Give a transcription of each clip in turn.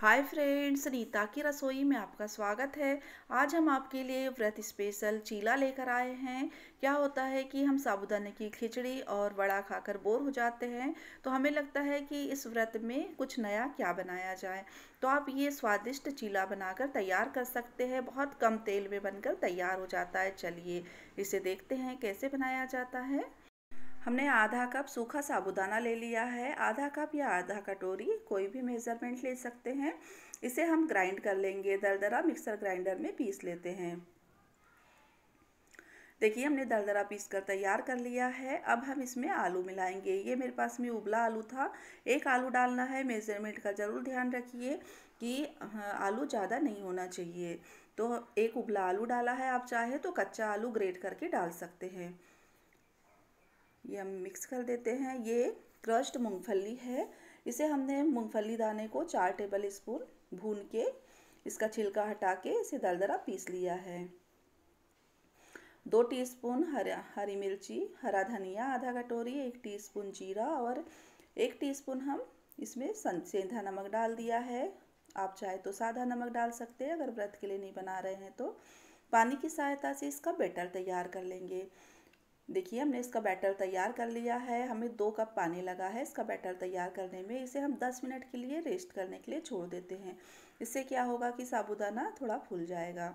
hi friends Rita की रसोई में आपका स्वागत है आज हम आपके लिए व्रत स्पेशल चीला लेकर आए हैं क्या होता है कि हम साबुदाने की खिचड़ी और वड़ा खाकर बोर हो जाते हैं तो हमें लगता है कि इस व्रत में कुछ नया क्या बनाया जाए तो आप ये स्वादिष्ट चीला बनाकर तैयार कर सकते हैं बहुत कम तेल में बनकर तैयार हो जाता है चलिए इसे देखते हैं कैसे बनाया जाता है हमने आधा कप सूखा साबुदाना ले लिया है आधा कप या आधा कटोरी कोई भी मेज़रमेंट ले सकते हैं इसे हम ग्राइंड कर लेंगे दरदरा मिक्सर ग्राइंडर में पीस लेते हैं देखिए हमने दरदरा पीस कर तैयार कर लिया है अब हम इसमें आलू मिलाएंगे ये मेरे पास में उबला आलू था एक आलू डालना है मेज़रमेंट का ज़रूर ध्यान रखिए कि हाँ, आलू ज़्यादा नहीं होना चाहिए तो एक उबला आलू डाला है आप चाहे तो कच्चा आलू ग्रेट करके डाल सकते हैं ये हम मिक्स कर देते हैं ये क्रश्ड मूंगफली है इसे हमने मूंगफली दाने को चार टेबल स्पून भून के इसका छिलका हटा के इसे दरदरा पीस लिया है दो टीस्पून हरा हरी मिर्ची हरा धनिया आधा कटोरी एक टीस्पून जीरा और एक टीस्पून हम इसमें सेंधा नमक डाल दिया है आप चाहे तो सादा नमक डाल सकते हैं अगर व्रत के लिए नहीं बना रहे हैं तो पानी की सहायता से इसका बेटर तैयार कर लेंगे देखिए हमने इसका बैटर तैयार कर लिया है हमें दो कप पानी लगा है इसका बैटर तैयार करने में इसे हम दस मिनट के लिए रेस्ट करने के लिए छोड़ देते हैं इससे क्या होगा कि साबुदाना थोड़ा फूल जाएगा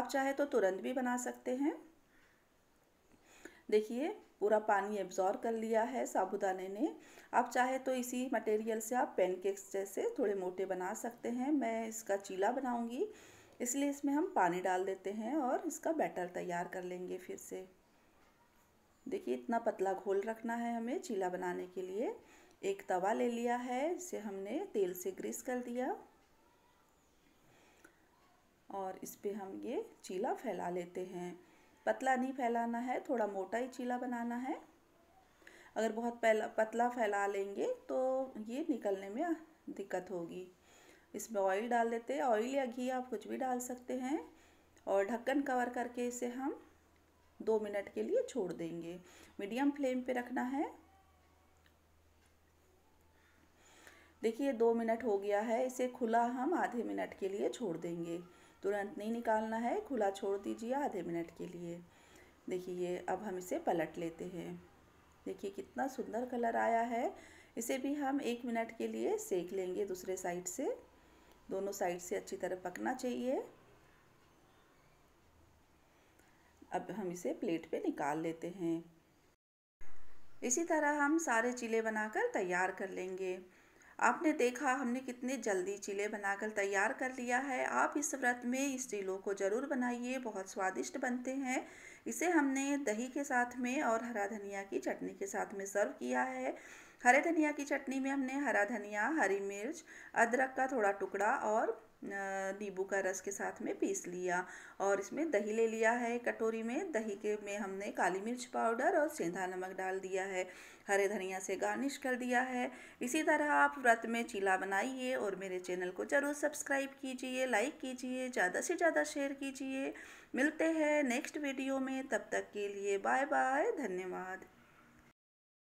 आप चाहे तो तुरंत भी बना सकते हैं देखिए पूरा पानी एब्जॉर्व कर लिया है साबुदाने ने आप चाहे तो इसी मटेरियल से आप पेनकेक्स जैसे थोड़े मोटे बना सकते हैं मैं इसका चीला बनाऊंगी इसलिए इसमें हम पानी डाल देते हैं और इसका बैटर तैयार कर लेंगे फिर से देखिए इतना पतला घोल रखना है हमें चीला बनाने के लिए एक तवा ले लिया है जिसे हमने तेल से ग्रीस कर दिया और इस पर हम ये चीला फैला लेते हैं पतला नहीं फैलाना है थोड़ा मोटा ही चीला बनाना है अगर बहुत पहला पतला फैला लेंगे तो ये निकलने में दिक्कत होगी इसमें ऑयल डाल देते हैं ऑयल या घी आप कुछ भी डाल सकते हैं और ढक्कन कवर करके इसे हम दो मिनट के लिए छोड़ देंगे मीडियम फ्लेम पे रखना है देखिए दो मिनट हो गया है इसे खुला हम आधे मिनट के लिए छोड़ देंगे तुरंत नहीं निकालना है खुला छोड़ दीजिए आधे मिनट के लिए देखिए अब हम इसे पलट लेते हैं देखिए कितना सुंदर कलर आया है इसे भी हम एक मिनट के लिए सेक लेंगे दूसरे साइड से दोनों साइड से अच्छी तरह पकना चाहिए अब हम इसे प्लेट पे निकाल लेते हैं इसी तरह हम सारे चिले बनाकर तैयार कर लेंगे आपने देखा हमने कितने जल्दी चिले बनाकर तैयार कर लिया है आप इस व्रत में इस चिलों को ज़रूर बनाइए बहुत स्वादिष्ट बनते हैं इसे हमने दही के साथ में और हरा धनिया की चटनी के साथ में सर्व किया है हरे धनिया की चटनी में हमने हरा धनिया हरी मिर्च अदरक का थोड़ा टुकड़ा और नींबू का रस के साथ में पीस लिया और इसमें दही ले लिया है कटोरी में दही के में हमने काली मिर्च पाउडर और सेंधा नमक डाल दिया है हरे धनिया से गार्निश कर दिया है इसी तरह आप व्रत में चीला बनाइए और मेरे चैनल को ज़रूर सब्सक्राइब कीजिए लाइक कीजिए ज़्यादा से ज़्यादा शेयर कीजिए मिलते हैं नेक्स्ट वीडियो में तब तक के लिए बाय बाय धन्यवाद